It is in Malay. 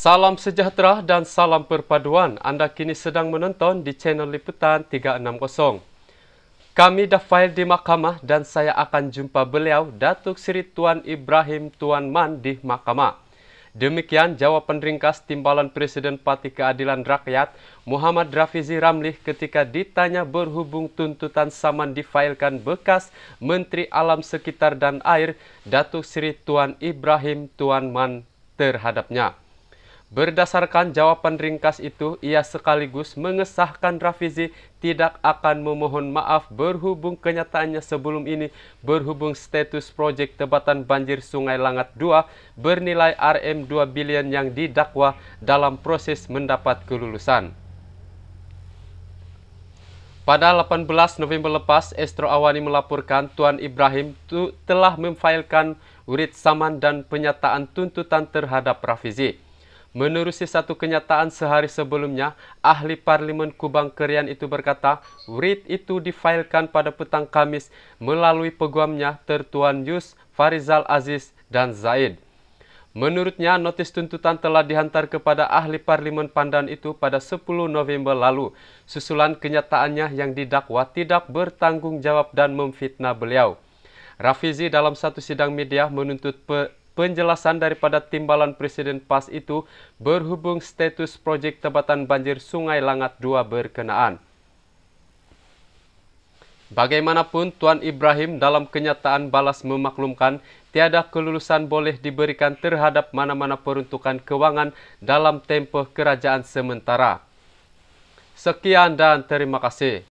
Salam sejahtera dan salam perpaduan. Anda kini sedang menonton di channel Liputan 360. Kami dah fail di mahkamah dan saya akan jumpa beliau, Datuk Seri Tuan Ibrahim Tuan Man di mahkamah. Demikian jawapan ringkas Timbalan Presiden Parti Keadilan Rakyat Muhammad Rafizi Ramli ketika ditanya berhubung tuntutan saman difailkan bekas Menteri Alam Sekitar dan Air Datuk Seri Tuan Ibrahim Tuan Man terhadapnya. Berdasarkan jawaban ringkas itu, ia sekaligus mengesahkan Rafizi tidak akan memohon maaf berhubung kenyataannya sebelum ini berhubung status proyek tebatan banjir Sungai Langat 2 bernilai RM 2 bilion yang didakwa dalam proses mendapat kelulusan. Pada 18 November lepas, Estro Awani melaporkan Tuan Ibrahim telah memfailkan urit saman dan penyataan tuntutan terhadap Rafizi. Menerusi satu kenyataan sehari sebelumnya, ahli Parlimen Kubang Kerian itu berkata, writ itu difailkan pada petang Kamis melalui peguamnya Tertuan Yus, Farizal Aziz dan Zaid. Menurutnya, notis tuntutan telah dihantar kepada ahli Parlimen Pandan itu pada 10 November lalu, susulan kenyataannya yang didakwa tidak bertanggungjawab dan memfitnah beliau. Rafizi dalam satu sidang media menuntut pe penjelasan daripada timbalan Presiden PAS itu berhubung status projek tebatan banjir Sungai Langat 2 berkenaan. Bagaimanapun, Tuan Ibrahim dalam kenyataan balas memaklumkan tiada kelulusan boleh diberikan terhadap mana-mana peruntukan kewangan dalam tempoh kerajaan sementara. Sekian dan terima kasih.